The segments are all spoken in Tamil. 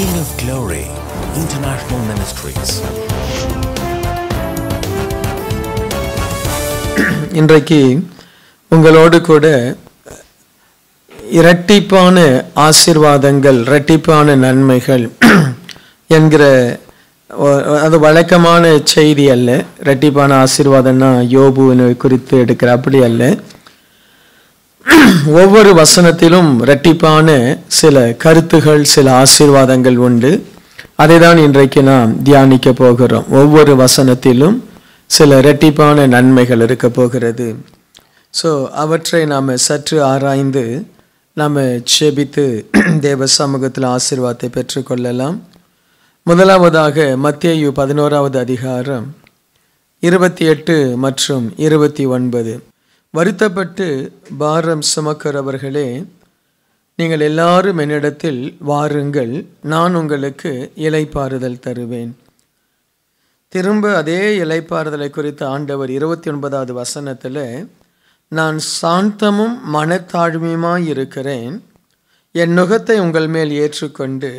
King of Glory, International Ministries. இன்றைக்கு உங்களோடு கூட இரட்டிப்பான ஆசிர்வாதங்கள் இரட்டிப்பான நன்மைகள் என்கிற அது வழக்கமான செய்தி அல்ல இரட்டிப்பான ஆசீர்வாதம்னா யோபுவினை குறித்து எடுக்கிற அப்படி அல்ல ஒவ்வொரு வசனத்திலும் இரட்டிப்பான சில கருத்துகள் சில ஆசீர்வாதங்கள் உண்டு அதை தான் இன்றைக்கு நாம் தியானிக்க போகிறோம் ஒவ்வொரு வசனத்திலும் சில இரட்டிப்பான நன்மைகள் இருக்க போகிறது ஸோ அவற்றை நாம் சற்று ஆராய்ந்து நாம் செபித்து தேவ சமூகத்தில் ஆசீர்வாதத்தை பெற்றுக்கொள்ளலாம் முதலாவதாக மத்தியு பதினோராவது அதிகாரம் இருபத்தி எட்டு மற்றும் இருபத்தி ஒன்பது வருத்தப்பட்டு பாரம் சுமக்கிறவர்களே நீங்கள் எல்லாரும் என்னிடத்தில் வாருங்கள் நான் உங்களுக்கு இலைப்பாறுதல் தருவேன் திரும்ப அதே இலைப்பாறுதலை குறித்து ஆண்டவர் இருபத்தி ஒன்பதாவது வசனத்தில் நான் சாந்தமும் மனத்தாழ்மையுமாய் இருக்கிறேன் என் நுகத்தை உங்கள் மேல் ஏற்றுக்கொண்டு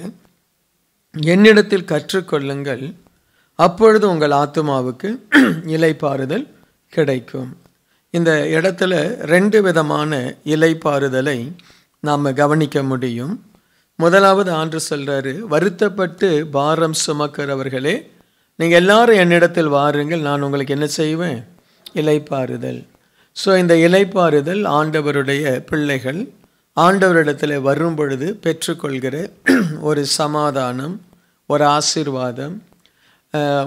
என்னிடத்தில் கற்றுக்கொள்ளுங்கள் அப்பொழுது உங்கள் ஆத்மாவுக்கு இலைப்பாறுதல் கிடைக்கும் இந்த இடத்துல ரெண்டு விதமான இலைப்பாறுதலை நாம் கவனிக்க முடியும் முதலாவது ஆண்டு சொல்கிறாரு வருத்தப்பட்டு பாரம் சுமக்கிறவர்களே நீங்கள் எல்லாரும் என்னிடத்தில் வாருங்கள் நான் உங்களுக்கு என்ன செய்வேன் இலைப்பாறுதல் ஸோ இந்த இலைப்பாறுதல் ஆண்டவருடைய பிள்ளைகள் ஆண்டவரிடத்தில் வரும் பொழுது பெற்றுக்கொள்கிற ஒரு சமாதானம் ஒரு ஆசிர்வாதம்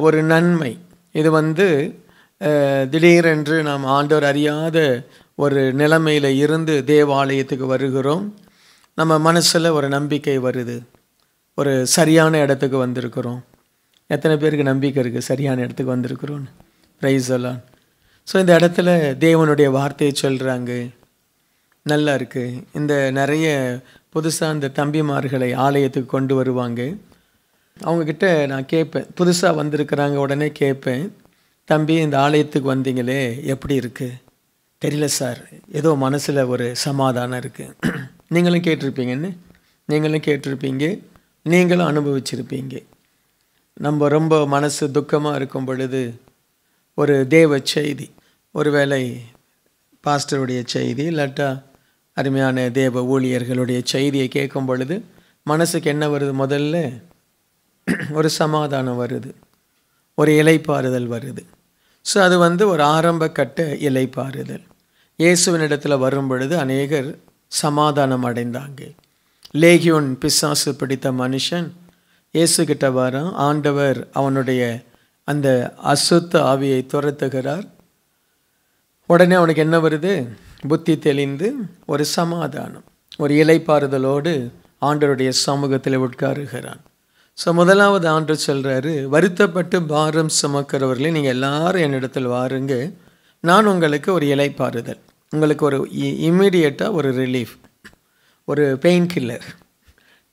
ஒரு நன்மை இது வந்து திடீரென்று நாம் ஆண்டோர் அறியாத ஒரு நிலைமையில் இருந்து தேவாலயத்துக்கு வருகிறோம் நம்ம மனசில் ஒரு நம்பிக்கை வருது ஒரு சரியான இடத்துக்கு வந்திருக்கிறோம் எத்தனை பேருக்கு நம்பிக்கை இருக்குது சரியான இடத்துக்கு வந்திருக்கிறோன்னு ப்ரைஸ் எல்லாம் ஸோ இந்த இடத்துல தேவனுடைய வார்த்தையை சொல்கிறாங்க நல்லா இருக்குது இந்த நிறைய புதுசாக இந்த தம்பிமார்களை ஆலயத்துக்கு கொண்டு வருவாங்க அவங்கக்கிட்ட நான் கேட்பேன் புதுசாக வந்திருக்கிறாங்க உடனே கேட்பேன் தம்பி இந்த ஆலயத்துக்கு வந்தீங்களே எப்படி இருக்குது தெரியல சார் ஏதோ மனசில் ஒரு சமாதானம் இருக்குது நீங்களும் கேட்டிருப்பீங்கன்னு நீங்களும் கேட்டிருப்பீங்க நீங்களும் அனுபவிச்சிருப்பீங்க நம்ம ரொம்ப மனசு துக்கமாக இருக்கும் பொழுது ஒரு தேவ செய்தி ஒருவேளை பாஸ்டருடைய செய்தி இல்லாட்டா அருமையான தேவ ஊழியர்களுடைய செய்தியை கேட்கும் பொழுது மனசுக்கு என்ன வருது முதல்ல ஒரு சமாதானம் வருது ஒரு இலைப்பாறுதல் வருது ஸோ அது வந்து ஒரு ஆரம்ப கட்ட இலை பாறுதல் இயேசுவினிடத்தில் வரும் பொழுது அநேகர் சமாதானம் அடைந்தாங்க லேகியோன் பிசாசு பிடித்த மனுஷன் இயேசுகிட்ட வாரம் ஆண்டவர் அவனுடைய அந்த அசுத்த ஆவியை துரத்துகிறார் உடனே அவனுக்கு என்ன வருது புத்தி தெளிந்து ஒரு சமாதானம் ஒரு இலைப்பாறுதலோடு ஆண்டருடைய சமூகத்தில் உட்காருகிறான் ஸோ முதலாவது ஆண்டு சொல்கிறாரு வருத்தப்பட்டு பாரம் சுமக்கிறவர்களே நீங்கள் எல்லாரும் என்னிடத்தில் வாருங்க நான் உங்களுக்கு ஒரு இலைப்பாறுதல் உங்களுக்கு ஒரு இம்மிடியட்டாக ஒரு ரிலீஃப் ஒரு பெயின் கில்லர்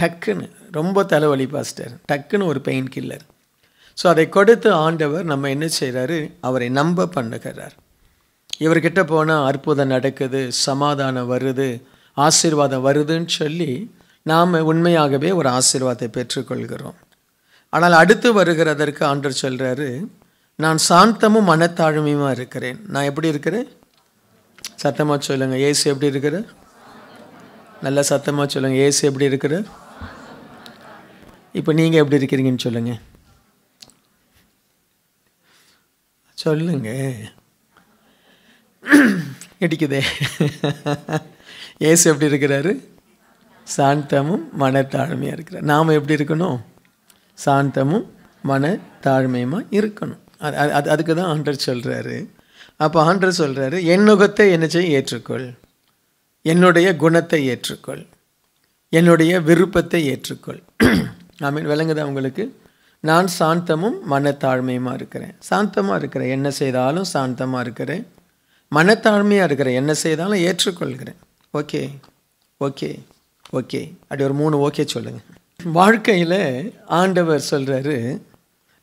டக்குன்னு ரொம்ப தலைவலி பாஸ்டர் டக்குன்னு ஒரு பெயின் கில்லர் ஸோ அதை கொடுத்து ஆண்டவர் நம்ம என்ன செய்கிறாரு அவரை நம்ப பண்ணுகிறார் இவர்கிட்ட போனால் அற்புதம் நடக்குது சமாதானம் வருது ஆசீர்வாதம் வருதுன்னு சொல்லி நாம் உண்மையாகவே ஒரு ஆசீர்வாதத்தை பெற்றுக்கொள்கிறோம் ஆனால் அடுத்து வருகிறதற்கு ஆண்டர் சொல்கிறாரு நான் சாந்தமும் மனத்தாழ்மையுமாக இருக்கிறேன் நான் எப்படி இருக்கிறேன் சத்தமாக சொல்லுங்கள் ஏசு எப்படி இருக்கிற நல்ல சத்தமாக சொல்லுங்கள் ஏசு எப்படி இருக்கிற இப்போ நீங்கள் எப்படி இருக்கிறீங்கன்னு சொல்லுங்கள் சொல்லுங்க இடிக்குதே ஏசு எப்படி இருக்கிறாரு சாந்தமும் மனத்தாழ்மையாக இருக்கிறார் நாம் எப்படி இருக்கணும் சாந்தமும் மன தாழ்மையுமா இருக்கணும் அது அது அதுக்கு தான் ஆண்டர் சொல்கிறாரு அப்போ ஆண்டர் சொல்கிறாரு என்னுகத்தை என்ன செய்ய ஏற்றுக்கொள் என்னுடைய குணத்தை ஏற்றுக்கொள் என்னுடைய விருப்பத்தை ஏற்றுக்கொள் ஆமீன் விளங்குதா உங்களுக்கு நான் சாந்தமும் மனத்தாழ்மையுமா இருக்கிறேன் சாந்தமாக இருக்கிறேன் என்ன செய்தாலும் சாந்தமாக இருக்கிறேன் மனத்தாழ்மையாக இருக்கிறேன் என்ன செய்தாலும் ஏற்றுக்கொள்கிறேன் ஓகே ஓகே ஓகே அப்படி ஒரு மூணு ஓகே சொல்லுங்கள் வாழ்க்கையில் ஆண்டவர் சொல்கிறாரு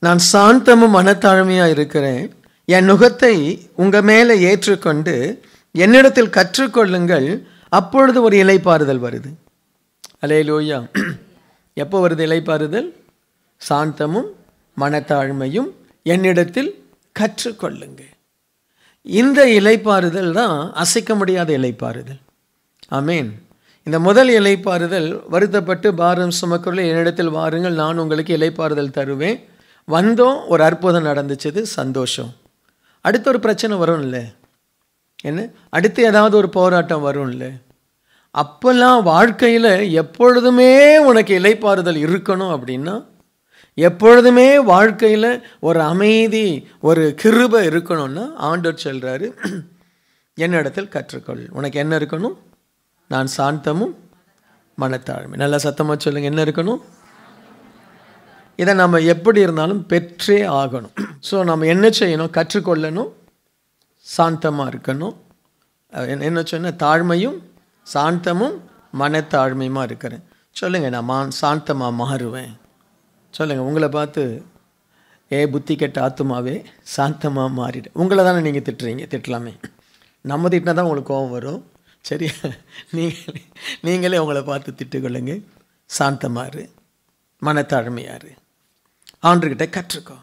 நான் சாந்தமும் மனத்தாழ்மையாக இருக்கிறேன் என் நுகத்தை உங்கள் மேலே ஏற்றுக்கொண்டு என்னிடத்தில் கற்றுக்கொள்ளுங்கள் அப்பொழுது ஒரு இலைப்பாறுதல் வருது அலே லோயா எப்போ வருது இலைப்பாறுதல் சாந்தமும் மனத்தாழ்மையும் என்னிடத்தில் கற்றுக்கொள்ளுங்க இந்த இலைப்பாறுதல் தான் அசைக்க முடியாத இலைப்பாறுதல் ஆமேன் இந்த முதல் இலைப்பாறுதல் வருத்தப்பட்டு பாரம் சுமக்கிறோம் என்னிடத்தில் வாருங்கள் நான் உங்களுக்கு இலைப்பாறுதல் தருவேன் வந்தோம் ஒரு அற்புதம் நடந்துச்சது சந்தோஷம் அடுத்த ஒரு பிரச்சனை வரும்ல என்ன அடுத்து ஏதாவது ஒரு போராட்டம் வரும்ல அப்போல்லாம் வாழ்க்கையில் எப்பொழுதுமே உனக்கு இலைப்பாறுதல் இருக்கணும் அப்படின்னா எப்பொழுதுமே வாழ்க்கையில் ஒரு அமைதி ஒரு கிருபை இருக்கணும்னா ஆண்டோர் சொல்கிறாரு என்னிடத்தில் கற்றுக்கொள் உனக்கு என்ன இருக்கணும் நான் சாந்தமும் மனத்தாழ்மை நல்லா சத்தமாக சொல்லுங்கள் என்ன இருக்கணும் இதை நம்ம எப்படி இருந்தாலும் பெற்றே ஆகணும் ஸோ நம்ம என்ன செய்யணும் கற்றுக்கொள்ளணும் சாந்தமாக இருக்கணும் என்ன சொன்ன தாழ்மையும் சாந்தமும் மனத்தாழ்மையுமா இருக்கிறேன் சொல்லுங்கள் நான் மா சாந்தமாக மாறுவேன் சொல்லுங்கள் உங்களை பார்த்து ஏ புத்தி கெட்ட ஆத்துமாவே சாந்தமாக மாறிடு உங்களை தானே நீங்கள் திட்டுறீங்க திட்டலாமே நம்ம திட்டினா தான் உங்களுக்கு கோபம் வரும் சரியா நீங்கள் நீங்களே உங்களை பார்த்து திட்டுக்கொள்ளுங்க சாந்தமாறு மனத்தாழ்மையார் ஆண்டுகிட்ட கற்றுக்கோ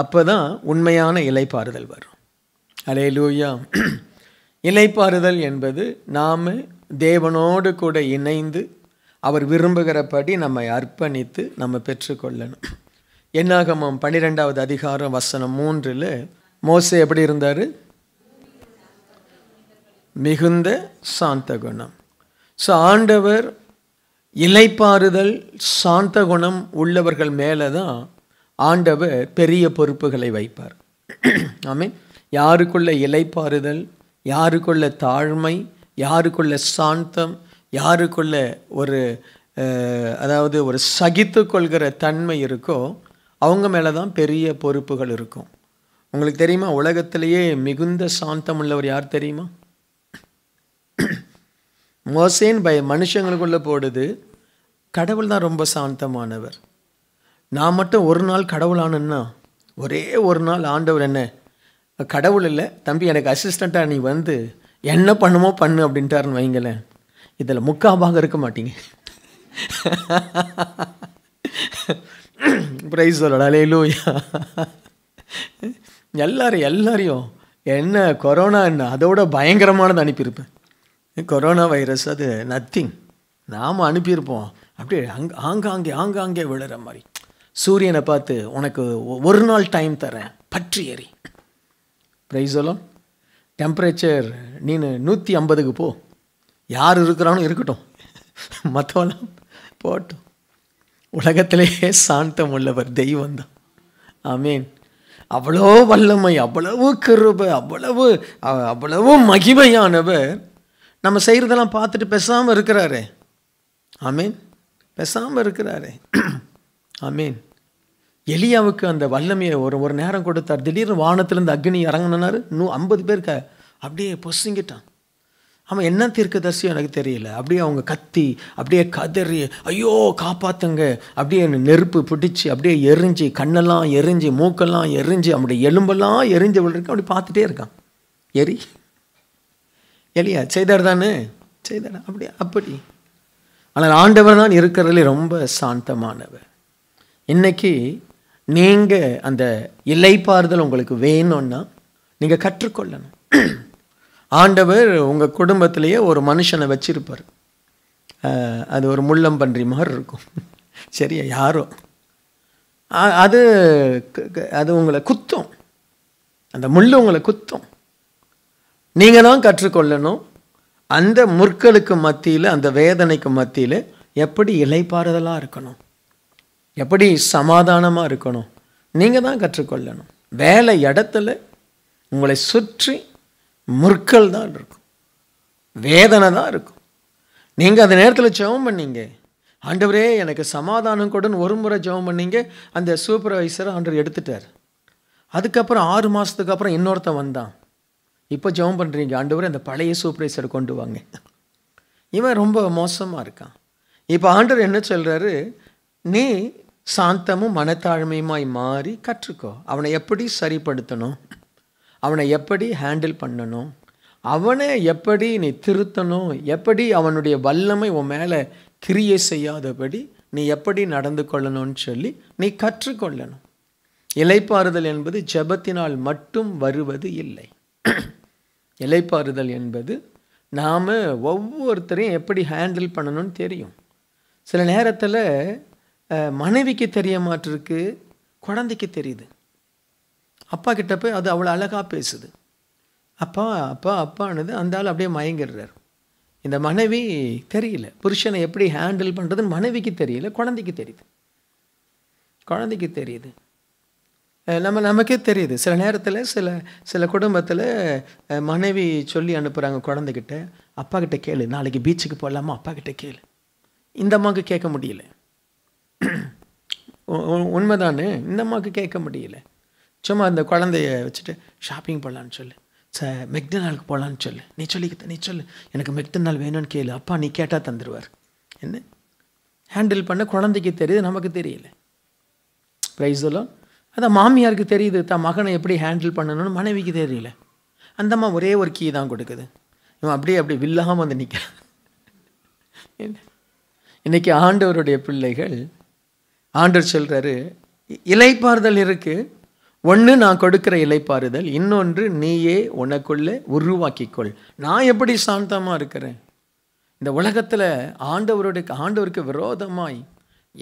அப்போ தான் உண்மையான இலைப்பாறுதல் வரும் அலே லூயா இலைப்பாறுதல் என்பது நாம் தேவனோடு கூட இணைந்து அவர் விரும்புகிறபடி நம்மை அர்ப்பணித்து நம்ம பெற்றுக்கொள்ளணும் என்னாகமம் பன்னிரெண்டாவது அதிகாரம் வசனம் மூன்றில் மோசை எப்படி இருந்தார் மிகுந்த சாந்த குணம் ஸோ ஆண்டவர் இலைப்பாறுதல் சாந்த குணம் உள்ளவர்கள் மேலே தான் ஆண்டவர் பெரிய பொறுப்புகளை வைப்பார் ஆமே யாருக்குள்ள இலைப்பாறுதல் யாருக்குள்ள தாழ்மை யாருக்குள்ள சாந்தம் யாருக்குள்ள ஒரு அதாவது ஒரு சகித்து கொள்கிற தன்மை இருக்கோ அவங்க மேலே தான் பெரிய பொறுப்புகள் இருக்கும் உங்களுக்கு தெரியுமா உலகத்திலேயே மிகுந்த சாந்தம் உள்ளவர் யார் தெரியுமா மோசேன் பய மனுஷங்களுக்குள்ளே போடுது கடவுள் தான் ரொம்ப சாந்தமானவர் நான் மட்டும் ஒரு நாள் கடவுளானன்னா ஒரே ஒரு நாள் ஆண்டவர் என்ன கடவுள் இல்லை தம்பி எனக்கு அசிஸ்டண்ட்டாக நீ வந்து என்ன பண்ணுமோ பண்ணு அப்படின்ட்டாருன்னு வைங்களேன் இதில் முக்காபாக இருக்க மாட்டீங்க ப்ரைஸ் அலையிலூயா எல்லாரும் எல்லாரையும் என்ன கொரோனா என்ன அதோட பயங்கரமானது அனுப்பியிருப்பேன் கொரோனா வைரஸ் அது நத்திங் நாம் அனுப்பியிருப்போம் அப்படியே அங் ஆங்காங்கே ஆங்காங்கே விழுற மாதிரி சூரியனை பார்த்து உனக்கு ஒரு நாள் டைம் தரேன் பற்றி எறி ப்ரைஸ் சொல்லும் டெம்பரேச்சர் நீ நூற்றி ஐம்பதுக்கு போ யார் இருக்கிறானோ இருக்கட்டும் மற்றவெல்லாம் போட்டும் உலகத்திலேயே சாந்தம் உள்ளவர் தெய்வம் தான் ஆமீன் அவ்வளோ வல்லமை அவ்வளவு கிருப அவ்வளவு அவ்வளவு மகிமையானவர் நம்ம செய்கிறதெல்லாம் பார்த்துட்டு பெசாமல் இருக்கிறாரே ஆமீன் பெசாமல் இருக்கிறாரே ஆமீன் எலியாவுக்கு அந்த வல்லமையை ஒரு ஒரு நேரம் கொடுத்தார் திடீர்னு வானத்திலேருந்து அக்னி இறங்கினார் நூ ஐம்பது பேருக்கு அப்படியே பொசுங்கிட்டான் அவன் என்ன தீர்க்க தீர்க்கதர்சியும் எனக்கு தெரியல அப்படியே அவங்க கத்தி அப்படியே கதறி ஐயோ காப்பாத்துங்க அப்படியே நெருப்பு பிடிச்சி அப்படியே எரிஞ்சு கண்ணெல்லாம் எரிஞ்சு மூக்கெல்லாம் எரிஞ்சு அவனுடைய எலும்பெல்லாம் எரிஞ்சு விழுக்க அப்படி பார்த்துட்டே இருக்கான் எரி எலியா செய்தார் தானே செய்தார் அப்படியா அப்படி ஆனால் ஆண்டவர் தான் இருக்கிறதுலே ரொம்ப சாந்தமானவர் இன்றைக்கி நீங்கள் அந்த இலைப்பாறுதல் உங்களுக்கு வேணும்னா நீங்கள் கற்றுக்கொள்ளணும் ஆண்டவர் உங்கள் குடும்பத்திலேயே ஒரு மனுஷனை வச்சிருப்பார் அது ஒரு முள்ளம்பன்றி மாதிரி இருக்கும் சரியா யாரோ அது அது உங்களை குத்தும் அந்த முள் உங்களை குத்தும் நீங்கள் தான் கற்றுக்கொள்ளணும் அந்த முற்களுக்கு மத்தியில் அந்த வேதனைக்கு மத்தியில் எப்படி இலைப்பாறுதலாக இருக்கணும் எப்படி சமாதானமாக இருக்கணும் நீங்கள் தான் கற்றுக்கொள்ளணும் வேலை இடத்துல உங்களை சுற்றி முற்கள் தான் இருக்கும் வேதனை தான் இருக்கும் நீங்கள் அந்த நேரத்தில் ஜெபம் பண்ணீங்க ஆண்டவரே எனக்கு சமாதானம் கொடுன்னு ஒரு முறை ஜெபம் பண்ணீங்க அந்த சூப்பர்வைசரை ஆண்டவர் எடுத்துட்டார் அதுக்கப்புறம் ஆறு மாதத்துக்கு அப்புறம் இன்னொருத்தன் வந்தான் இப்போ ஜெபம் பண்ணுறீங்க ஆண்டவர் அந்த பழைய சூப்பரைசரை கொண்டு வாங்க இவன் ரொம்ப மோசமாக இருக்கான் இப்போ ஆண்டவர் என்ன சொல்கிறாரு நீ சாந்தமும் மனத்தாழ்மையுமாய் மாறி கற்றுக்கோ அவனை எப்படி சரிப்படுத்தணும் அவனை எப்படி ஹேண்டில் பண்ணணும் அவனை எப்படி நீ திருத்தணும் எப்படி அவனுடைய வல்லமை உன் மேலே கிரியை செய்யாதபடி நீ எப்படி நடந்து கொள்ளணும்னு சொல்லி நீ கற்றுக்கொள்ளணும் இலைப்பாறுதல் என்பது ஜபத்தினால் மட்டும் வருவது இல்லை இலைப்பாறுதல் என்பது நாம் ஒவ்வொருத்தரையும் எப்படி ஹேண்டில் பண்ணணும்னு தெரியும் சில நேரத்தில் மனைவிக்கு தெரிய மாட்டிருக்கு குழந்தைக்கு தெரியுது அப்பா கிட்ட போய் அது அவ்வளோ அழகாக பேசுது அப்பா அப்பா அப்பானது அந்த ஆள் அப்படியே மயங்கிடுறார் இந்த மனைவி தெரியல புருஷனை எப்படி ஹேண்டில் பண்ணுறதுன்னு மனைவிக்கு தெரியல குழந்தைக்கு தெரியுது குழந்தைக்கு தெரியுது நம்ம நமக்கே தெரியுது சில நேரத்தில் சில சில குடும்பத்தில் மனைவி சொல்லி அனுப்புகிறாங்க குழந்தைகிட்ட அப்பா கிட்ட கேளு நாளைக்கு பீச்சுக்கு போகலாமா அப்பா கிட்ட கேளு இந்த அம்மாவுக்கு கேட்க முடியல உண்மைதானே இந்த அம்மாவுக்கு கேட்க முடியல சும்மா அந்த குழந்தைய வச்சுட்டு ஷாப்பிங் போகலான்னு சொல்லு ச மெக்டனாலுக்கு போகலான்னு சொல்லு நீ சொல்லி நீ சொல்லு எனக்கு மெக்டனால் வேணும்னு கேளு அப்பா நீ கேட்டால் தந்துடுவார் என்ன ஹேண்டில் பண்ண குழந்தைக்கு தெரியுது நமக்கு தெரியல ப்ரைஸ் எல்லாம் அதை மாமியாருக்கு தெரியுது தான் மகனை எப்படி ஹேண்டில் பண்ணணும்னு மனைவிக்கு தெரியல அந்தம்மா ஒரே ஒரு கீ தான் கொடுக்குது இவன் அப்படியே அப்படி வில்லாமல் வந்து நிற்க இன்றைக்கி ஆண்டவருடைய பிள்ளைகள் ஆண்டர் சொல்கிறாரு இலைப்பாறுதல் இருக்குது ஒன்று நான் கொடுக்குற இலைப்பாறுதல் இன்னொன்று நீயே உனக்குள்ளே உருவாக்கிக்கொள் நான் எப்படி சாந்தமாக இருக்கிறேன் இந்த உலகத்தில் ஆண்டவருடைய ஆண்டவருக்கு விரோதமாய்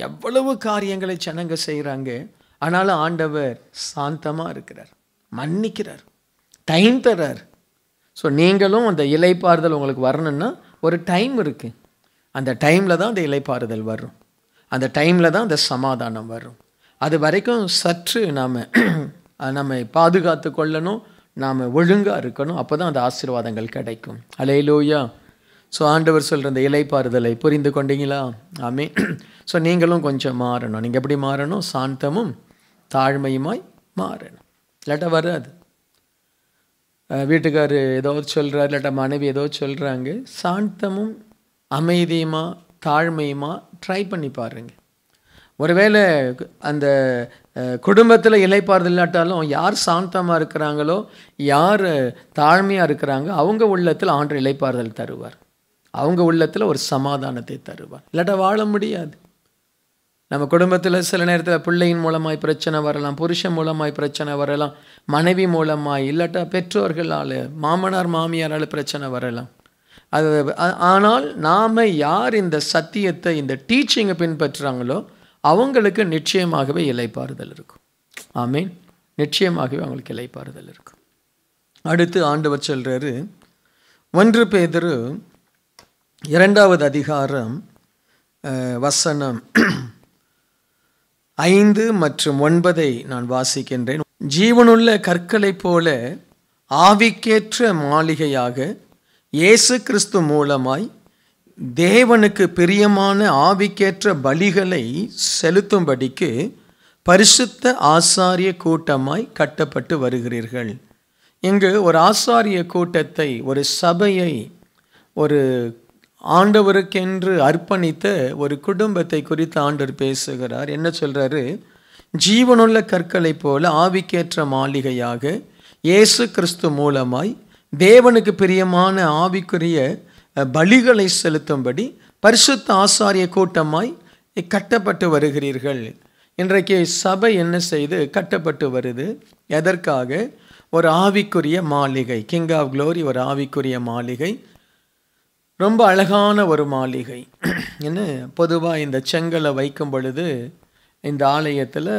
எவ்வளவு காரியங்களை சனங்க செய்கிறாங்க ஆனாலும் ஆண்டவர் சாந்தமாக இருக்கிறார் மன்னிக்கிறார் டைம் தர்றார் ஸோ நீங்களும் அந்த இலைப்பாறுதல் உங்களுக்கு வரணும்னா ஒரு டைம் இருக்குது அந்த டைமில் தான் அந்த இலைப்பாறுதல் வரும் அந்த டைமில் தான் அந்த சமாதானம் வரும் அது வரைக்கும் சற்று நாம் நம்ம பாதுகாத்து கொள்ளணும் நாம் ஒழுங்காக இருக்கணும் அப்போ தான் அந்த ஆசீர்வாதங்கள் கிடைக்கும் அலையிலோயா ஸோ ஆண்டவர் சொல்கிற அந்த இலைப்பாறுதலை புரிந்து கொண்டீங்களா ஆமே ஸோ நீங்களும் கொஞ்சம் மாறணும் நீங்கள் எப்படி மாறணும் சாந்தமும் தாழ்மையுமாய் மாறணும் இல்லாட்டா வராது வீட்டுக்கார் ஏதோ சொல்கிறார் இல்லாட்டா மனைவி ஏதோ சொல்கிறாங்க சாந்தமும் அமைதியுமா தாழ்மையுமா ட்ரை பண்ணி பாருங்கள் ஒருவேளை அந்த குடும்பத்தில் இலைப்பாறுதல் இல்லாட்டாலும் யார் சாந்தமாக இருக்கிறாங்களோ யார் தாழ்மையாக இருக்கிறாங்க அவங்க உள்ளத்தில் ஆண்டு இலைப்பாறுதல் தருவார் அவங்க உள்ளத்தில் ஒரு சமாதானத்தை தருவார் இல்லாட்டா வாழ முடியாது நம்ம குடும்பத்தில் சில நேரத்தில் பிள்ளையின் மூலமாய் பிரச்சனை வரலாம் புருஷன் மூலமாய் பிரச்சனை வரலாம் மனைவி மூலமாய் இல்லாட்டா பெற்றோர்களால் மாமனார் மாமியாரால் பிரச்சனை வரலாம் அது ஆனால் நாம் யார் இந்த சத்தியத்தை இந்த டீச்சிங்கை பின்பற்றுறாங்களோ அவங்களுக்கு நிச்சயமாகவே இலைப்பாறுதல் இருக்கும் ஆமீன் நிச்சயமாகவே அவங்களுக்கு இலைப்பாறுதல் இருக்கும் அடுத்து ஆண்டவர் சொல்கிறாரு ஒன்று பேதரு இரண்டாவது அதிகாரம் வசனம் ஐந்து மற்றும் ஒன்பதை நான் வாசிக்கின்றேன் ஜீவனுள்ள கற்களைப் போல ஆவிக்கேற்ற மாளிகையாக இயேசு கிறிஸ்து மூலமாய் தேவனுக்கு பிரியமான ஆவிக்கேற்ற பலிகளை செலுத்தும்படிக்கு பரிசுத்த ஆசாரிய கூட்டமாய் கட்டப்பட்டு வருகிறீர்கள் இங்கு ஒரு ஆசாரிய கூட்டத்தை ஒரு சபையை ஒரு ஆண்டவருக்கென்று அர்ப்பணித்த ஒரு குடும்பத்தை குறித்து ஆண்டவர் பேசுகிறார் என்ன சொல்கிறாரு ஜீவனுள்ள கற்களைப் போல ஆவிக்கேற்ற மாளிகையாக இயேசு கிறிஸ்து மூலமாய் தேவனுக்கு பிரியமான ஆவிக்குரிய பலிகளை செலுத்தும்படி பரிசுத்த ஆசாரிய கூட்டமாய் கட்டப்பட்டு வருகிறீர்கள் இன்றைக்கு சபை என்ன செய்து கட்டப்பட்டு வருது எதற்காக ஒரு ஆவிக்குரிய மாளிகை கிங் ஆஃப் க்ளோரி ஒரு ஆவிக்குரிய மாளிகை ரொம்ப அழகான ஒரு மாளிகை என்ன பொதுவாக இந்த செங்கலை வைக்கும் பொழுது இந்த ஆலயத்தில்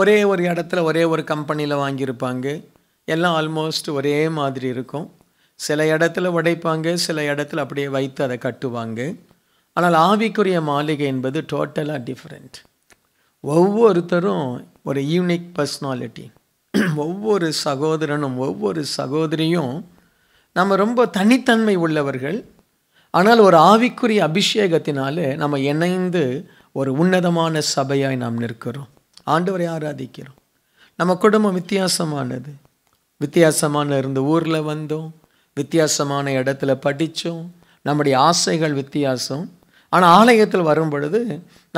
ஒரே ஒரு இடத்துல ஒரே ஒரு கம்பெனியில் வாங்கியிருப்பாங்க எல்லாம் ஆல்மோஸ்ட் ஒரே மாதிரி இருக்கும் சில இடத்துல உடைப்பாங்க சில இடத்துல அப்படியே வைத்து அதை கட்டுவாங்க ஆனால் ஆவிக்குரிய மாளிகை என்பது டோட்டலாக டிஃப்ரெண்ட் ஒவ்வொருத்தரும் ஒரு யூனிக் பர்சனாலிட்டி ஒவ்வொரு சகோதரனும் ஒவ்வொரு சகோதரியும் நம்ம ரொம்ப தனித்தன்மை உள்ளவர்கள் ஆனால் ஒரு ஆவிக்குரிய அபிஷேகத்தினாலே நம்ம இணைந்து ஒரு உன்னதமான சபையாய் நாம் நிற்கிறோம் ஆண்டவரை ஆராதிக்கிறோம் நம்ம குடும்பம் வித்தியாசமானது வித்தியாசமான இருந்து ஊரில் வந்தோம் வித்தியாசமான இடத்துல படித்தோம் நம்முடைய ஆசைகள் வித்தியாசம் ஆனால் ஆலயத்தில் வரும் பொழுது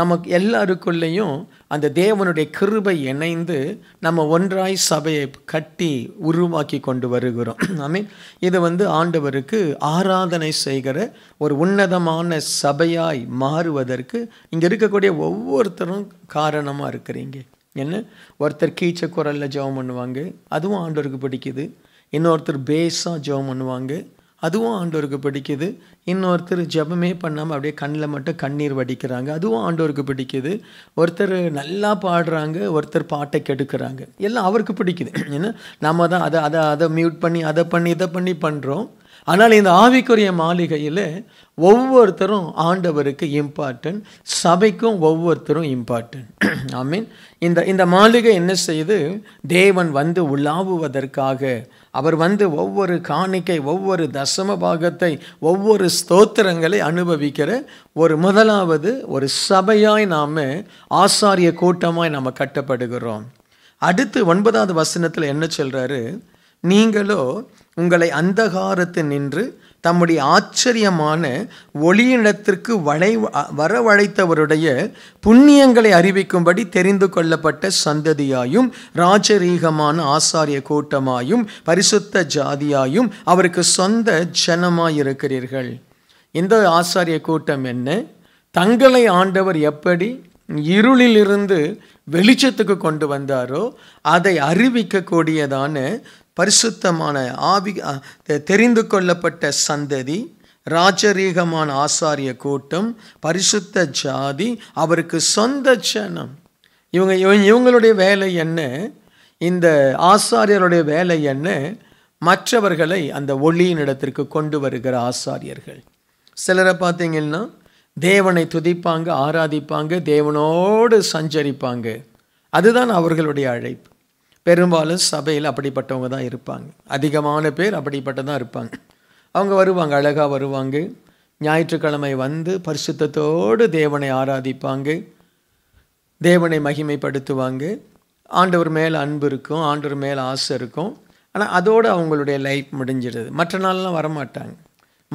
நமக்கு எல்லாருக்குள்ளேயும் அந்த தேவனுடைய கிருபை இணைந்து நம்ம ஒன்றாய் சபையை கட்டி உருவாக்கி கொண்டு வருகிறோம் ஐ மீன் இது வந்து ஆண்டவருக்கு ஆராதனை செய்கிற ஒரு உன்னதமான சபையாய் மாறுவதற்கு இங்கே இருக்கக்கூடிய ஒவ்வொருத்தரும் காரணமாக இருக்கிறீங்க என்ன ஒருத்தர் கீச்ச குரலில் ஜெபம் பண்ணுவாங்க அதுவும் ஆண்டவருக்கு பிடிக்குது இன்னொருத்தர் பேஸாக ஜெபம் பண்ணுவாங்க அதுவும் ஆண்டோருக்கு பிடிக்குது இன்னொருத்தர் ஜபமே பண்ணாமல் அப்படியே கண்ணில் மட்டும் கண்ணீர் வடிக்கிறாங்க அதுவும் ஆண்டோருக்கு பிடிக்குது ஒருத்தர் நல்லா பாடுறாங்க ஒருத்தர் பாட்டை கெடுக்கிறாங்க எல்லாம் அவருக்கு பிடிக்குது ஏன்னா நம்ம தான் அதை அதை அதை மியூட் பண்ணி அதை பண்ணி இதை பண்ணி பண்ணுறோம் ஆனால் இந்த ஆவிக்குரிய மாளிகையில் ஒவ்வொருத்தரும் ஆண்டவருக்கு இம்பார்ட்டன்ட் சபைக்கும் ஒவ்வொருத்தரும் இம்பார்ட்டன்ட் ஐ மீன் இந்த இந்த மாளிகை என்ன செய்யுது தேவன் வந்து உலாவுவதற்காக அவர் வந்து ஒவ்வொரு காணிக்கை ஒவ்வொரு தசம பாகத்தை ஒவ்வொரு ஸ்தோத்திரங்களை அனுபவிக்கிற ஒரு முதலாவது ஒரு சபையாய் நாம் ஆசாரிய கூட்டமாய் நாம் கட்டப்படுகிறோம் அடுத்து ஒன்பதாவது வசனத்தில் என்ன சொல்கிறாரு நீங்களோ உங்களை அந்தகாரத்தில் நின்று தம்முடைய ஆச்சரியமான ஒளியினிடத்திற்கு வளை வரவழைத்தவருடைய புண்ணியங்களை அறிவிக்கும்படி தெரிந்து கொள்ளப்பட்ட சந்ததியாயும் ராஜரீகமான ஆசாரிய கூட்டமாயும் பரிசுத்த ஜாதியாயும் அவருக்கு சொந்த ஜனமாயிருக்கிறீர்கள் இந்த ஆசாரிய கூட்டம் என்ன தங்களை ஆண்டவர் எப்படி இருளிலிருந்து வெளிச்சத்துக்கு கொண்டு வந்தாரோ அதை அறிவிக்கக்கூடியதான பரிசுத்தமான ஆவி தெரிந்து கொள்ளப்பட்ட சந்ததி ராஜரீகமான ஆசாரிய கூட்டம் பரிசுத்த ஜாதி அவருக்கு சொந்த ஜனம் இவங்க இவங்களுடைய வேலை என்ன இந்த ஆசாரியருடைய வேலை என்ன மற்றவர்களை அந்த ஒளியின் இடத்திற்கு கொண்டு வருகிற ஆசாரியர்கள் சிலரை பார்த்தீங்கன்னா தேவனை துதிப்பாங்க ஆராதிப்பாங்க தேவனோடு சஞ்சரிப்பாங்க அதுதான் அவர்களுடைய அழைப்பு பெரும்பாலும் சபையில் அப்படிப்பட்டவங்க தான் இருப்பாங்க அதிகமான பேர் அப்படிப்பட்டதான் இருப்பாங்க அவங்க வருவாங்க அழகாக வருவாங்க ஞாயிற்றுக்கிழமை வந்து பரிசுத்தத்தோடு தேவனை ஆராதிப்பாங்க தேவனை மகிமைப்படுத்துவாங்க ஆண்டவர் மேலே அன்பு இருக்கும் ஆண்டவர் மேலே ஆசை இருக்கும் ஆனால் அதோடு அவங்களுடைய லைஃப் முடிஞ்சிடுது மற்ற நாளெலாம் வரமாட்டாங்க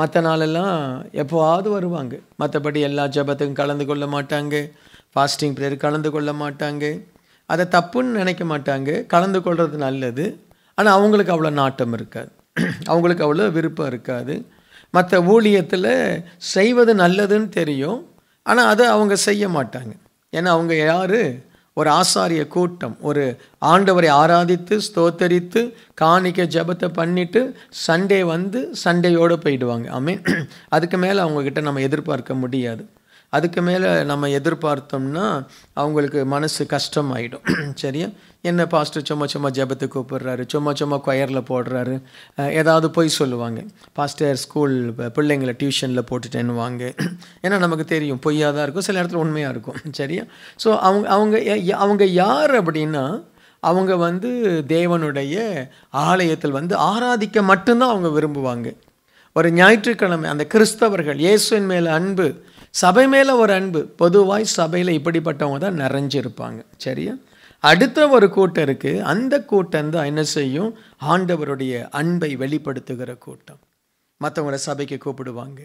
மற்ற நாளெல்லாம் எப்போவாவது வருவாங்க மற்றபடி எல்லா ஜபத்துக்கும் கலந்து கொள்ள மாட்டாங்க ஃபாஸ்டிங் ப்ரேயர் கலந்து கொள்ள மாட்டாங்க அதை தப்புன்னு நினைக்க மாட்டாங்க கலந்து கொள்வது நல்லது ஆனால் அவங்களுக்கு அவ்வளோ நாட்டம் இருக்காது அவங்களுக்கு அவ்வளோ விருப்பம் இருக்காது மற்ற ஊழியத்தில் செய்வது நல்லதுன்னு தெரியும் ஆனால் அதை அவங்க செய்ய மாட்டாங்க ஏன்னா அவங்க யார் ஒரு ஆசாரிய கூட்டம் ஒரு ஆண்டவரை ஆராதித்து ஸ்தோத்தரித்து காணிக்க ஜபத்தை பண்ணிவிட்டு சண்டே வந்து சண்டேயோடு போயிடுவாங்க ஆமே அதுக்கு மேலே அவங்கக்கிட்ட நம்ம எதிர்பார்க்க முடியாது அதுக்கு மேலே நம்ம எதிர்பார்த்தோம்னா அவங்களுக்கு மனசு ஆகிடும் சரியா என்ன பாஸ்டர் சும்மா சும்மா ஜபத்தை கூப்பிடுறாரு சும்மா சும்மா கொயரில் போடுறாரு ஏதாவது போய் சொல்லுவாங்க பாஸ்டர் ஸ்கூல் பிள்ளைங்களை டியூஷனில் போட்டுட்டேன்னு வாங்க ஏன்னா நமக்கு தெரியும் பொய்யாக தான் இருக்கும் சில இடத்துல உண்மையாக இருக்கும் சரியா ஸோ அவங்க அவங்க அவங்க யார் அப்படின்னா அவங்க வந்து தேவனுடைய ஆலயத்தில் வந்து ஆராதிக்க மட்டும்தான் அவங்க விரும்புவாங்க ஒரு ஞாயிற்றுக்கிழமை அந்த கிறிஸ்தவர்கள் இயேசுவின் மேலே அன்பு சபை மேலே ஒரு அன்பு பொதுவாய் சபையில் இப்படிப்பட்டவங்க தான் நிறைஞ்சிருப்பாங்க சரியா அடுத்த ஒரு கூட்டம் இருக்குது அந்த கூட்டம் தான் என்ன செய்யும் ஆண்டவருடைய அன்பை வெளிப்படுத்துகிற கூட்டம் மற்றவங்கள சபைக்கு கூப்பிடுவாங்க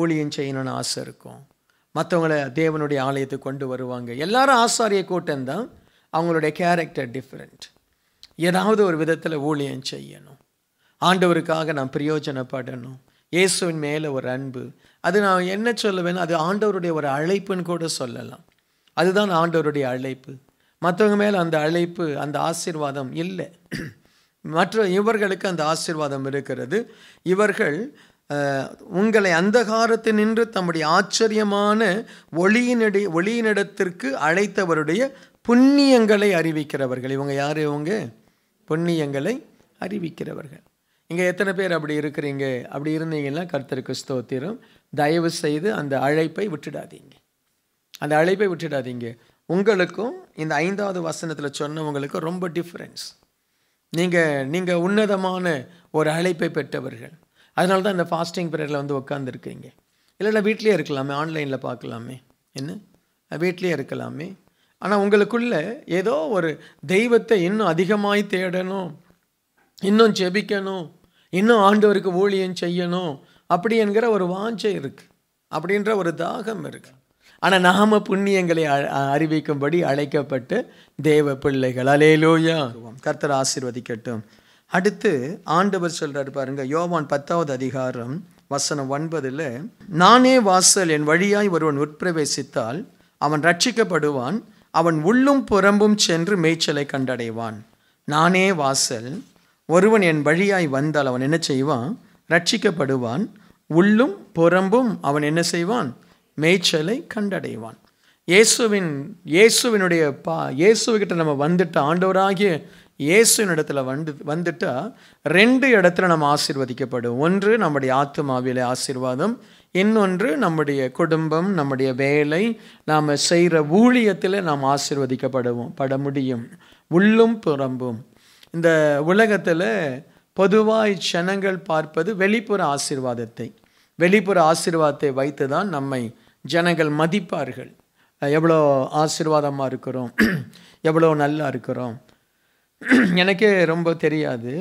ஊழியம் செய்யணும்னு ஆசை இருக்கும் மற்றவங்கள தேவனுடைய ஆலயத்துக்கு கொண்டு வருவாங்க எல்லாரும் ஆசாரிய கூட்டம் தான் அவங்களுடைய கேரக்டர் டிஃப்ரெண்ட் ஏதாவது ஒரு விதத்தில் ஊழியம் செய்யணும் ஆண்டவருக்காக நான் பிரயோஜனப்படணும் இயேசுவின் மேலே ஒரு அன்பு அது நான் என்ன வேணும் அது ஆண்டவருடைய ஒரு அழைப்புன்னு கூட சொல்லலாம் அதுதான் ஆண்டவருடைய அழைப்பு மற்றவங்க மேலே அந்த அழைப்பு அந்த ஆசீர்வாதம் இல்லை மற்ற இவர்களுக்கு அந்த ஆசீர்வாதம் இருக்கிறது இவர்கள் உங்களை அந்தகாரத்து நின்று தம்முடைய ஆச்சரியமான ஒளியினடி ஒளியினிடத்திற்கு அழைத்தவருடைய புண்ணியங்களை அறிவிக்கிறவர்கள் இவங்க யார் இவங்க புண்ணியங்களை அறிவிக்கிறவர்கள் இங்கே எத்தனை பேர் அப்படி இருக்கிறீங்க அப்படி இருந்தீங்கன்னா கர்த்தருக்கு ஸ்தோத்திரம் தயவு செய்து அந்த அழைப்பை விட்டுடாதீங்க அந்த அழைப்பை விட்டுடாதீங்க உங்களுக்கும் இந்த ஐந்தாவது வசனத்தில் சொன்னவங்களுக்கும் ரொம்ப டிஃப்ரென்ஸ் நீங்கள் நீங்கள் உன்னதமான ஒரு அழைப்பை பெற்றவர்கள் அதனால தான் இந்த ஃபாஸ்டிங் பிரியரில் வந்து உட்காந்துருக்கீங்க இல்லைன்னா வீட்லேயே இருக்கலாமே ஆன்லைனில் பார்க்கலாமே என்ன வீட்லேயே இருக்கலாமே ஆனால் உங்களுக்குள்ளே ஏதோ ஒரு தெய்வத்தை இன்னும் அதிகமாய் தேடணும் இன்னும் ஜெபிக்கணும் இன்னும் ஆண்டவருக்கு ஊழியம் செய்யணும் அப்படி என்கிற ஒரு வாஞ்சை இருக்குது அப்படின்ற ஒரு தாகம் இருக்குது ஆனால் நாம புண்ணியங்களை அறிவிக்கும்படி அழைக்கப்பட்டு தேவ பிள்ளைகள் அலேலோயா கர்த்தர் ஆசிர்வதிக்கட்டும் அடுத்து ஆண்டவர் சொல்கிறார் பாருங்க யோவான் பத்தாவது அதிகாரம் வசனம் ஒன்பதில் நானே வாசல் என் வழியாய் ஒருவன் உட்பிரவேசித்தால் அவன் ரட்சிக்கப்படுவான் அவன் உள்ளும் புறம்பும் சென்று மேய்ச்சலை கண்டடைவான் நானே வாசல் ஒருவன் என் வழியாய் வந்தால் அவன் என்ன செய்வான் ரட்சிக்கப்படுவான் உள்ளும் புறம்பும் அவன் என்ன செய்வான் மேய்ச்சலை கண்டடைவான் இயேசுவின் இயேசுவினுடைய பா இயேசுக்கிட்ட நம்ம வந்துட்ட ஆண்டவராகிய இயேசுவின் இடத்துல வந்து வந்துட்டால் ரெண்டு இடத்துல நம்ம ஆசிர்வதிக்கப்படும் ஒன்று நம்முடைய ஆத்மாவில ஆசிர்வாதம் இன்னொன்று நம்முடைய குடும்பம் நம்முடைய வேலை நாம் செய்கிற ஊழியத்தில் நாம் ஆசிர்வதிக்கப்படுவோம் பட முடியும் உள்ளும் புறம்பும் இந்த உலகத்தில் பொதுவாக ஜனங்கள் பார்ப்பது வெளிப்புற ஆசிர்வாதத்தை வெளிப்புற ஆசிர்வாதத்தை வைத்து தான் நம்மை ஜனங்கள் மதிப்பார்கள் எவ்வளோ ஆசிர்வாதமாக இருக்கிறோம் எவ்வளோ நல்லா இருக்கிறோம் எனக்கே ரொம்ப தெரியாது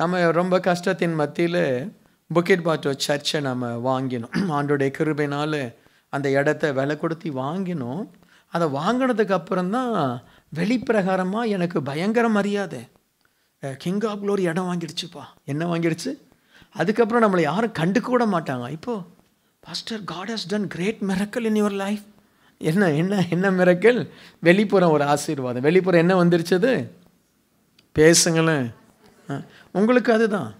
நம்ம ரொம்ப கஷ்டத்தின் மத்தியில் புக்கெட் பாட்டோ சர்ச்சை நம்ம வாங்கினோம் ஆண்டோடைய கிருபினால் அந்த இடத்த விலை கொடுத்து வாங்கினோம் அதை வாங்கினதுக்கு தான் வெளிப்பிரகாரமாக எனக்கு பயங்கர மரியாதை கிங் ஆஃப் க்ளோரி இடம் வாங்கிடுச்சுப்பா என்ன வாங்கிடுச்சு அதுக்கப்புறம் நம்மளை யாரும் கண்டுக்க கூட மாட்டாங்க இப்போது pastor God has done great miracle in your life என்ன என்ன என்ன மிரக்கல் வெளிப்புறம் ஒரு ஆசீர்வாதம் வெளிப்புறம் என்ன வந்துருச்சது பேசுங்களேன் உங்களுக்கு அதுதான்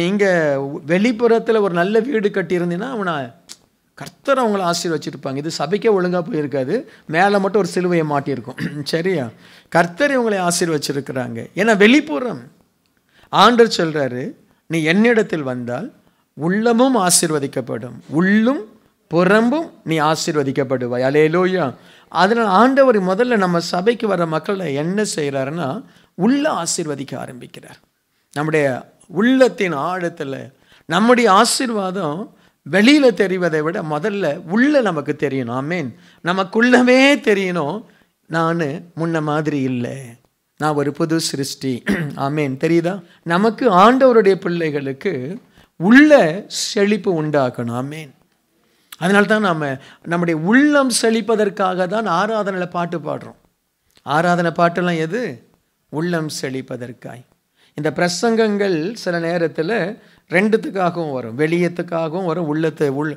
நீங்கள் வெளிப்புறத்தில் ஒரு நல்ல வீடு கட்டியிருந்தீங்கன்னா அவனை கர்த்தர் அவங்கள வச்சுருப்பாங்க இது சபைக்கே ஒழுங்காக போயிருக்காது மேலே மட்டும் ஒரு சிலுவையை மாட்டியிருக்கும் சரியா கர்த்தர் இவங்களை வச்சுருக்கிறாங்க ஏன்னா வெளிப்புறம் ஆண்டர் சொல்கிறாரு நீ என்னிடத்தில் வந்தால் உள்ளமும் ஆசீர்வதிக்கப்படும் உள்ளும் புறம்பும் நீ ஆசீர்வதிக்கப்படுவாய் அலையலோயா அதனால் ஆண்டவர் முதல்ல நம்ம சபைக்கு வர மக்களை என்ன செய்கிறாருன்னா உள்ள ஆசீர்வதிக்க ஆரம்பிக்கிறார் நம்முடைய உள்ளத்தின் ஆழத்தில் நம்முடைய ஆசீர்வாதம் வெளியில் தெரிவதை விட முதல்ல உள்ளே நமக்கு தெரியணும் ஆமேன் நமக்குள்ளவே தெரியணும் நான் முன்ன மாதிரி இல்லை நான் ஒரு புது சிருஷ்டி ஆமேன் தெரியுதா நமக்கு ஆண்டவருடைய பிள்ளைகளுக்கு உள்ள செழிப்பு உண்டாக்கணும் ஆமேன் அதனால தான் நாம் நம்முடைய உள்ளம் செழிப்பதற்காக தான் ஆராதனையில் பாட்டு பாடுறோம் ஆராதனை பாட்டெல்லாம் எது உள்ளம் செழிப்பதற்காய் இந்த பிரசங்கங்கள் சில நேரத்தில் ரெண்டுத்துக்காகவும் வரும் வெளியத்துக்காகவும் வரும் உள்ளத்தை உள்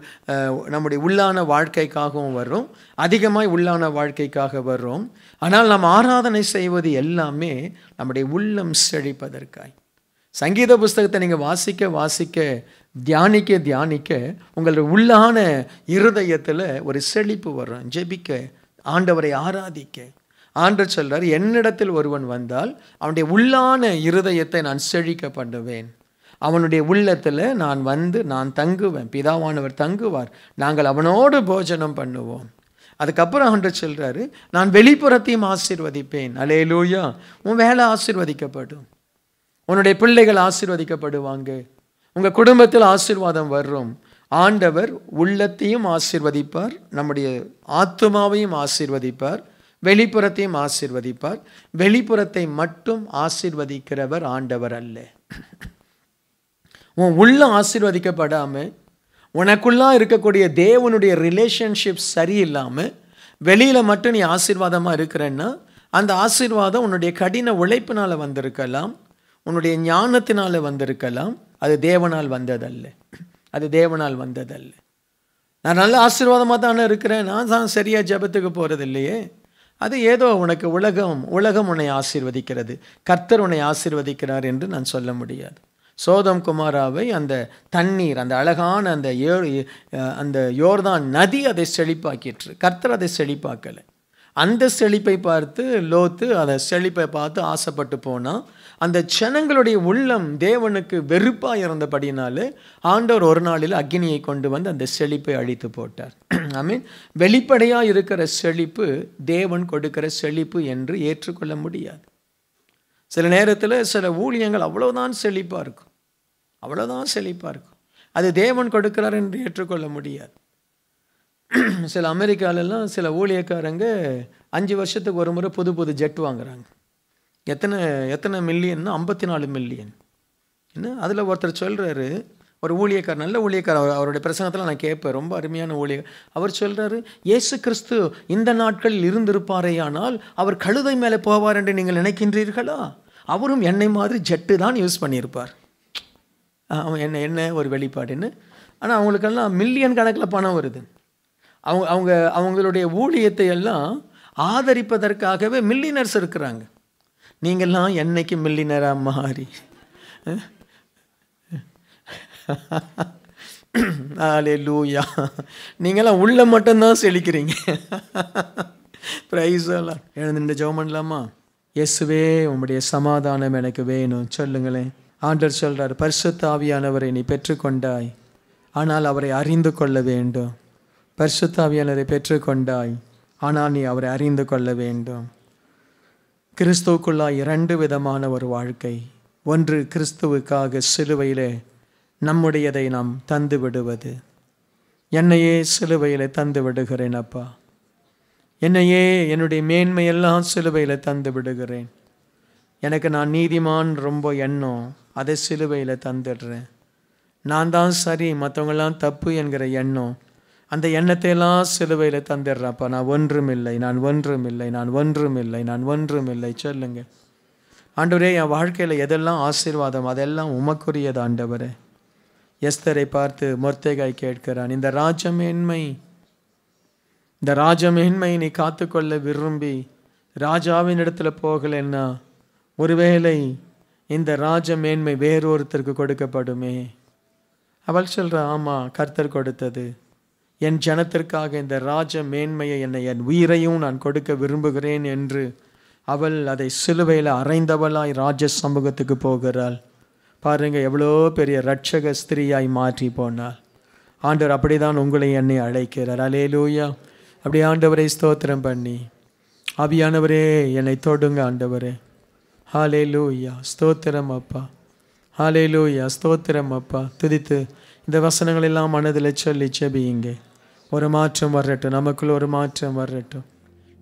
நம்முடைய உள்ளான வாழ்க்கைக்காகவும் வரும் அதிகமாய் உள்ளான வாழ்க்கைக்காக வரும் ஆனால் நாம் ஆராதனை செய்வது எல்லாமே நம்முடைய உள்ளம் செழிப்பதற்காய் சங்கீத புஸ்தகத்தை நீங்கள் வாசிக்க வாசிக்க தியானிக்க தியானிக்க உங்களுடைய உள்ளான இருதயத்தில் ஒரு செழிப்பு வரும் ஜெபிக்க ஆண்டவரை ஆராதிக்க ஆண்டு சொல்கிறார் என்னிடத்தில் ஒருவன் வந்தால் அவனுடைய உள்ளான இருதயத்தை நான் செழிக்க பண்ணுவேன் அவனுடைய உள்ளத்தில் நான் வந்து நான் தங்குவேன் பிதாவானவர் தங்குவார் நாங்கள் அவனோடு போஜனம் பண்ணுவோம் அதுக்கப்புறம் அவன் சொல்கிறாரு நான் வெளிப்புறத்தையும் ஆசிர்வதிப்பேன் அலே லூயா உன் வேலை ஆசிர்வதிக்கப்படும் உன்னுடைய பிள்ளைகள் ஆசிர்வதிக்கப்படுவாங்க உங்கள் குடும்பத்தில் ஆசிர்வாதம் வரும் ஆண்டவர் உள்ளத்தையும் ஆசிர்வதிப்பார் நம்முடைய ஆத்மாவையும் ஆசிர்வதிப்பார் வெளிப்புறத்தையும் ஆசிர்வதிப்பார் வெளிப்புறத்தை மட்டும் ஆசிர்வதிக்கிறவர் ஆண்டவர் அல்ல உன் உள்ள ஆசீர்வதிக்கப்படாமல் உனக்குள்ளா இருக்கக்கூடிய தேவனுடைய ரிலேஷன்ஷிப் சரியில்லாமல் வெளியில் மட்டும் நீ ஆசீர்வாதமாக இருக்கிறேன்னா அந்த ஆசீர்வாதம் உன்னுடைய கடின உழைப்பினால் வந்திருக்கலாம் உன்னுடைய ஞானத்தினால் வந்திருக்கலாம் அது தேவனால் வந்ததல்ல அது தேவனால் வந்ததல்ல நான் நல்ல ஆசீர்வாதமாக தானே இருக்கிறேன் நான் தான் சரியாக ஜபத்துக்கு போகிறது இல்லையே அது ஏதோ உனக்கு உலகம் உலகம் உன்னை ஆசீர்வதிக்கிறது கர்த்தர் உன்னை ஆசீர்வதிக்கிறார் என்று நான் சொல்ல முடியாது சோதம் குமாராவை அந்த தண்ணீர் அந்த அழகான அந்த ஏ அந்த யோர்தான் நதி அதை செழிப்பாக்கிட்டு கர்த்தர் அதை செழிப்பாக்கலை அந்த செழிப்பை பார்த்து லோத்து அதை செழிப்பை பார்த்து ஆசைப்பட்டு போனால் அந்த ஜனங்களுடைய உள்ளம் தேவனுக்கு வெறுப்பாக இருந்தபடினாலே ஆண்டவர் ஒரு நாளில் அக்னியை கொண்டு வந்து அந்த செழிப்பை அழித்து போட்டார் ஐ மீன் வெளிப்படையாக இருக்கிற செழிப்பு தேவன் கொடுக்கிற செழிப்பு என்று ஏற்றுக்கொள்ள முடியாது சில நேரத்தில் சில ஊழியங்கள் அவ்வளோதான் செழிப்பாக இருக்கும் அவ்வளோதான் செழிப்பாக இருக்கும் அது தேவன் கொடுக்கிறார் என்று ஏற்றுக்கொள்ள முடியாது சில அமெரிக்காலெல்லாம் சில ஊழியக்காரங்க அஞ்சு வருஷத்துக்கு ஒரு முறை புது புது ஜெட் வாங்குறாங்க எத்தனை எத்தனை மில்லியன்னா ஐம்பத்தி நாலு மில்லியன் என்ன அதில் ஒருத்தர் சொல்கிறாரு ஒரு ஊழியக்கார் நல்ல ஊழியக்கார் அவர் அவருடைய பிரசங்கத்தில் நான் கேட்பேன் ரொம்ப அருமையான ஊழியர் அவர் சொல்கிறாரு இயேசு கிறிஸ்து இந்த நாட்களில் இருந்திருப்பாரேயானால் அவர் கழுதை மேலே போவார் என்று நீங்கள் நினைக்கின்றீர்களா அவரும் என்னை மாதிரி ஜெட்டு தான் யூஸ் பண்ணியிருப்பார் அவன் என்ன என்ன ஒரு வெளிப்பாடுன்னு ஆனால் அவங்களுக்கெல்லாம் மில்லியன் கணக்கில் பணம் வருது அவங்க அவங்க அவங்களுடைய ஊழியத்தை எல்லாம் ஆதரிப்பதற்காகவே மில்லினர்ஸ் இருக்கிறாங்க நீங்கள்லாம் என்னைக்கு மில்லினராக மாறி ஆலே லூயா நீங்களாம் உள்ளே மட்டும்தான் செழிக்கிறீங்க ப்ரைஸ் எல்லாம் எழுந்துட்டு ஜெபம் பண்ணலாமா இயேசுவே உங்களுடைய சமாதானம் எனக்கு வேணும் சொல்லுங்களேன் ஆண்டர் சொல்கிறார் பரிசுத்தாவியானவரை நீ பெற்றுக்கொண்டாய் ஆனால் அவரை அறிந்து கொள்ள வேண்டும் பரிசுத்தாவியானவரை பெற்றுக்கொண்டாய் ஆனால் நீ அவரை அறிந்து கொள்ள வேண்டும் கிறிஸ்துவுக்குள்ளாய் இரண்டு விதமான ஒரு வாழ்க்கை ஒன்று கிறிஸ்துவுக்காக சிலுவையிலே நம்முடையதை நாம் தந்து விடுவது என்னையே சிலுவையில் தந்து விடுகிறேன் அப்பா என்னையே என்னுடைய மேன்மையெல்லாம் சிலுவையில் தந்து விடுகிறேன் எனக்கு நான் நீதிமான் ரொம்ப எண்ணம் அதை சிலுவையில் தந்துடுறேன் நான் தான் சரி மற்றவங்களாம் தப்பு என்கிற எண்ணம் அந்த எண்ணத்தையெல்லாம் சிலுவையில் தந்துடுறாப்பா நான் ஒன்றும் இல்லை நான் ஒன்றும் இல்லை நான் ஒன்றும் இல்லை நான் ஒன்றும் இல்லை சொல்லுங்க ஆண்டவரே என் வாழ்க்கையில் எதெல்லாம் ஆசீர்வாதம் அதெல்லாம் உமக்குரியது ஆண்டவரே எஸ்தரை பார்த்து மொர்த்தேகாய் கேட்கிறான் இந்த ராஜமேன்மை இந்த ராஜ மேன்மையினை காத்துக்கொள்ள விரும்பி ராஜாவின் இடத்துல போகலைன்னா ஒருவேளை இந்த ராஜ மேன்மை வேறொருத்தருக்கு கொடுக்கப்படுமே அவள் சொல்கிறா ஆமாம் கர்த்தர் கொடுத்தது என் ஜனத்திற்காக இந்த ராஜ மேன்மையை என்னை என் உயிரையும் நான் கொடுக்க விரும்புகிறேன் என்று அவள் அதை சிலுவையில் அறைந்தவளாய் ராஜ சமூகத்துக்கு போகிறாள் பாருங்கள் எவ்வளோ பெரிய ரட்சக ஸ்திரீயாய் மாற்றி போனாள் ஆண்டவர் அப்படி தான் உங்களை என்னை அழைக்கிறார் அலே லூயா அப்படி ஆண்டவரை ஸ்தோத்திரம் பண்ணி ஆவியானவரே என்னை தொடுங்க ஆண்டவரே ஹாலே லூயா ஸ்தோத்திரம் அப்பா ஹாலே லூயா ஸ்தோத்திரம் அப்பா துதித்து இந்த வசனங்கள் எல்லாம் மனதில் சொல்லி செபியுங்க ஒரு மாற்றம் வரட்டும் நமக்குள்ள ஒரு மாற்றம் வரட்டும்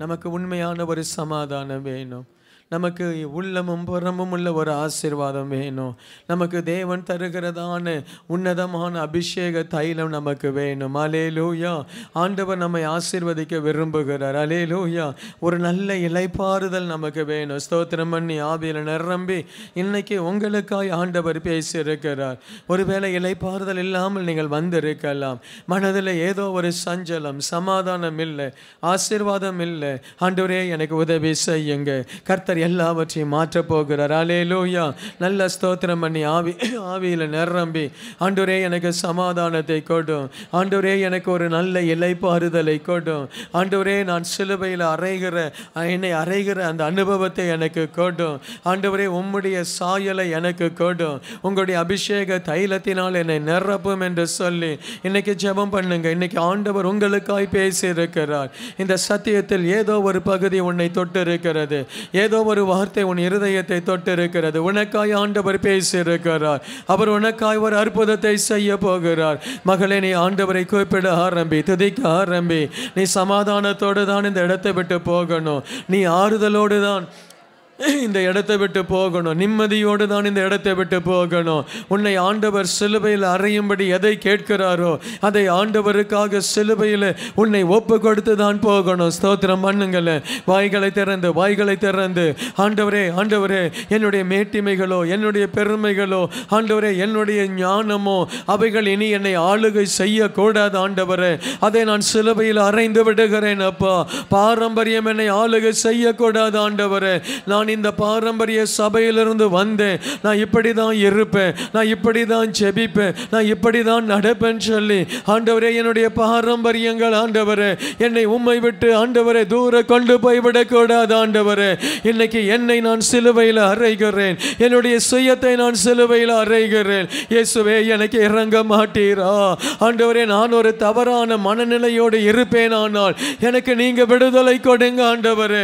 நமக்கு உண்மையான ஒரு சமாதானம் வேணும் நமக்கு உள்ளமும் புறமும் உள்ள ஒரு ஆசிர்வாதம் வேணும் நமக்கு தேவன் தருகிறதான உன்னதமான அபிஷேக தைலம் நமக்கு வேணும் அலே லூயா ஆண்டவர் நம்மை ஆசிர்வதிக்க விரும்புகிறார் அலே லூயா ஒரு நல்ல இலைப்பாறுதல் நமக்கு வேணும் ஸ்தோத்திரம் பண்ணி ஆவியில் நிரம்பி இன்னைக்கு உங்களுக்காய் ஆண்டவர் பேசியிருக்கிறார் ஒருவேளை இலைப்பாறுதல் இல்லாமல் நீங்கள் வந்திருக்கலாம் மனதில் ஏதோ ஒரு சஞ்சலம் சமாதானம் இல்லை ஆசிர்வாதம் இல்லை ஆண்டவரே எனக்கு உதவி செய்யுங்க கர்த்த கர்த்தர் எல்லாவற்றையும் மாற்றப் போகிறார் அலே லூயா நல்ல ஸ்தோத்திரம் பண்ணி ஆவி ஆவியில் நிரம்பி ஆண்டோரே எனக்கு சமாதானத்தை கொடும் ஆண்டோரே எனக்கு ஒரு நல்ல இலைப்பாறுதலை கொடும் ஆண்டோரே நான் சிலுவையில் அரைகிற என்னை அரைகிற அந்த அனுபவத்தை எனக்கு கொடும் ஆண்டவரே உம்முடைய சாயலை எனக்கு கொடும் உங்களுடைய அபிஷேக தைலத்தினால் என்னை நிரப்பும் என்று சொல்லி இன்னைக்கு ஜெபம் பண்ணுங்க இன்னைக்கு ஆண்டவர் உங்களுக்காய் பேசியிருக்கிறார் இந்த சத்தியத்தில் ஏதோ ஒரு பகுதி உன்னை தொட்டிருக்கிறது ஏதோ ஒரு வார்த்தை உன் இருதயத்தை தொட்டிருக்கிறது உனக்காய் ஆண்டவர் பேசியிருக்கிறார் அவர் உனக்காய் ஒரு அற்புதத்தை செய்ய போகிறார் மகளே நீ ஆண்டவரை கூப்பிட ஆரம்பி துதிக்க ஆரம்பி நீ சமாதானத்தோடு தான் இந்த இடத்தை விட்டு போகணும் நீ ஆறுதலோடு தான் இந்த இடத்தை விட்டு போகணும் நிம்மதியோடு தான் இந்த இடத்தை விட்டு போகணும் உன்னை ஆண்டவர் சிலுவையில் அறையும்படி எதை கேட்கிறாரோ அதை ஆண்டவருக்காக சிலுவையில் உன்னை ஒப்பு கொடுத்து தான் போகணும் ஸ்தோத்திரம் பண்ணுங்கள் வாய்களை திறந்து வாய்களை திறந்து ஆண்டவரே ஆண்டவரே என்னுடைய மேட்டிமைகளோ என்னுடைய பெருமைகளோ ஆண்டவரே என்னுடைய ஞானமோ அவைகள் இனி என்னை ஆளுகை செய்யக்கூடாது ஆண்டவரே அதை நான் சிலுவையில் அறைந்து விடுகிறேன் அப்பா பாரம்பரியம் என்னை ஆளுகை செய்யக்கூடாது ஆண்டவரே நான் இந்த பாரம்பரிய சபையிலிருந்து வந்தேன் நான் இப்படி தான் இருப்பேன் நான் இப்படி தான் செபிப்பேன் நான் இப்படி தான் நடப்பேன் சொல்லி ஆண்டவரே என்னுடைய பாரம்பரியங்கள் ஆண்டவரே என்னை உம்மை விட்டு ஆண்டவரை தூர கொண்டு போய் விடக்கூடாது ஆண்டவரே இன்னைக்கு என்னை நான் சிலுவையில் அறைகிறேன் என்னுடைய சுயத்தை நான் சிலுவையில் அறைகிறேன் இயேசுவே எனக்கு இறங்க மாட்டீரா ஆண்டவரே நான் ஒரு தவறான மனநிலையோடு இருப்பேனானால் எனக்கு நீங்கள் விடுதலை கொடுங்க ஆண்டவரே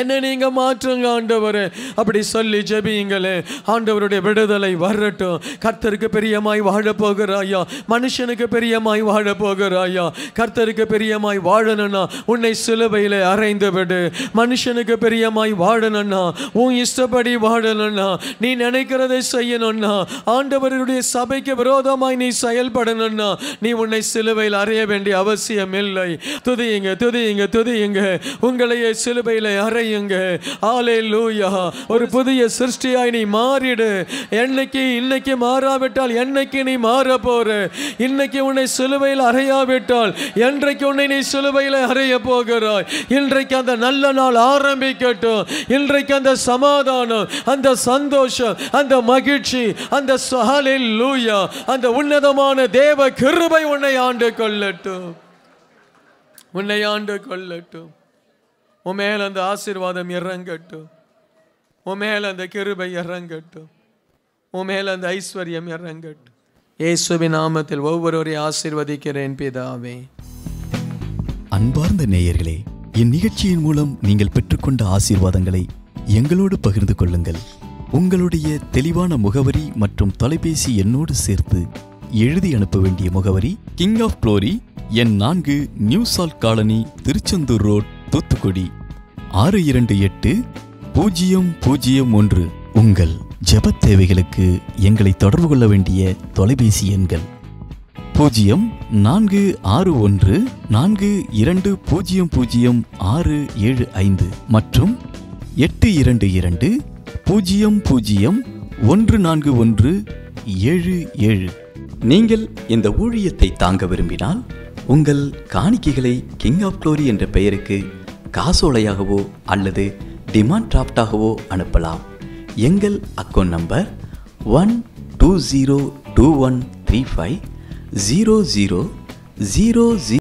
என்னை நீங்கள் மாற்றுங்க ஆண்டவர் அப்படி சொல்லி ஜெபியுங்களே ஆண்டவருடைய விடுதலை வரட்டும் கர்த்தருக்கு பெரியமாய் வாழ போகிறாயா மனுஷனுக்கு பெரியமாய் வாழ போகிறாயா கர்த்தருக்கு பெரியமாய் வாழணும்னா உன்னை சிலுவையில் அரைந்து விடு மனுஷனுக்கு பெரியமாய் வாழணும்னா உன் இஷ்டப்படி வாழணும்னா நீ நினைக்கிறதை செய்யணும்னா ஆண்டவருடைய சபைக்கு விரோதமாய் நீ செயல்படணும்னா நீ உன்னை சிலுவையில் அறைய வேண்டிய அவசியம் இல்லை துதியுங்க துதியுங்க துதியுங்க உங்களையே சிலுவையில் அறை நிறையுங்க ஆலே லூயா ஒரு புதிய சிருஷ்டியாய் நீ மாறிடு என்னைக்கு இன்னைக்கு மாறாவிட்டால் என்னைக்கு நீ மாற போற இன்னைக்கு உன்னை சிலுவையில் அறையாவிட்டால் என்றைக்கு உன்னை நீ சிலுவையில் அறைய போகிறாய் இன்றைக்கு அந்த நல்ல நாள் ஆரம்பிக்கட்டும் இன்றைக்கு அந்த சமாதானம் அந்த சந்தோஷம் அந்த மகிழ்ச்சி அந்த சஹலில் லூயா அந்த உன்னதமான தேவ கிருபை உன்னை ஆண்டு கொள்ளட்டும் உன்னை ஆண்டு கொள்ளட்டும் உன் அந்த ஆசீர்வாதம் இறங்கட்டும் உன் அந்த கிருபை இறங்கட்டும் உன் அந்த ஐஸ்வர்யம் இறங்கட்டும் இயேசுவி நாமத்தில் ஒவ்வொருவரையும் ஆசிர்வதிக்கிறேன் பிதாவே அன்பார்ந்த நேயர்களே இந்நிகழ்ச்சியின் மூலம் நீங்கள் பெற்றுக்கொண்ட ஆசீர்வாதங்களை எங்களோடு பகிர்ந்து கொள்ளுங்கள் உங்களுடைய தெளிவான முகவரி மற்றும் தொலைபேசி எண்ணோடு சேர்த்து எழுதி அனுப்ப வேண்டிய முகவரி கிங் ஆஃப் குளோரி எண் நான்கு new salt colony Tiruchendur road Thoothukudi ஆறு இரண்டு எட்டு பூஜ்ஜியம் பூஜ்ஜியம் ஒன்று உங்கள் ஜப தேவைகளுக்கு எங்களை தொடர்பு கொள்ள வேண்டிய தொலைபேசி எண்கள் பூஜ்ஜியம் நான்கு ஆறு ஒன்று நான்கு இரண்டு பூஜ்ஜியம் பூஜ்ஜியம் ஆறு ஏழு ஐந்து மற்றும் எட்டு இரண்டு இரண்டு பூஜ்ஜியம் பூஜ்ஜியம் ஒன்று நான்கு ஒன்று ஏழு ஏழு நீங்கள் இந்த ஊழியத்தை தாங்க விரும்பினால் உங்கள் காணிக்கைகளை கிங் ஆஃப் க்ளோரி என்ற பெயருக்கு காசோலையாகவோ அல்லது டிமாண்ட் டிராப்டாகவோ அனுப்பலாம் எங்கள் account number one two zero two one three five zero zero zero zero